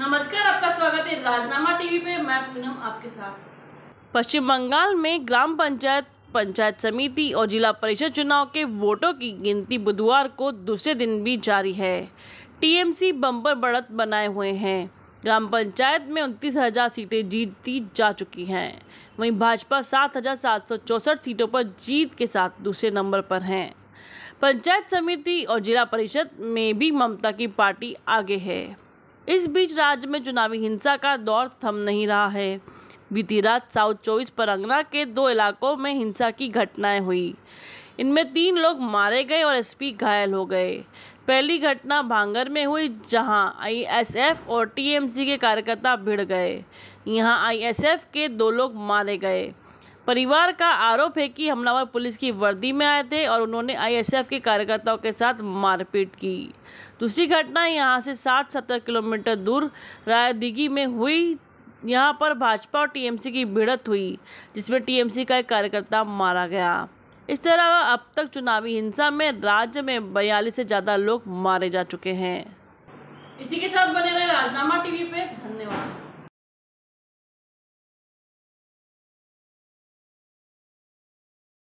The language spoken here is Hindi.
नमस्कार आपका स्वागत है राजनामा टीवी पे मैं पूनम आपके साथ पश्चिम बंगाल में ग्राम पंचायत पंचायत समिति और जिला परिषद चुनाव के वोटों की गिनती बुधवार को दूसरे दिन भी जारी है टीएमसी बम्पर बढ़त बनाए हुए हैं ग्राम पंचायत में उनतीस हज़ार सीटें जीती जा चुकी हैं वहीं भाजपा सात हज़ार सात सौ चौंसठ सीटों पर जीत के साथ दूसरे नंबर पर हैं पंचायत समिति और जिला परिषद में भी ममता की पार्टी आगे है इस बीच राज्य में चुनावी हिंसा का दौर थम नहीं रहा है बीती रात साउथ चौबीस परगना के दो इलाकों में हिंसा की घटनाएं हुई इनमें तीन लोग मारे गए और एसपी घायल हो गए पहली घटना भांगर में हुई जहां आईएसएफ और टीएमसी के कार्यकर्ता भिड़ गए यहां आईएसएफ के दो लोग मारे गए परिवार का आरोप है कि हमलावर पुलिस की वर्दी में आए थे और उन्होंने आईएसएफ के कार्यकर्ताओं के साथ मारपीट की दूसरी घटना यहाँ से 60-70 किलोमीटर दूर रायदिगी में हुई यहाँ पर भाजपा और टीएमसी की भिड़त हुई जिसमें टीएमसी का एक कार्यकर्ता मारा गया इस तरह अब तक चुनावी हिंसा में राज्य में बयालीस से ज़्यादा लोग मारे जा चुके हैं इसी के साथ बने रहे राजनामा टीवी पे धन्यवाद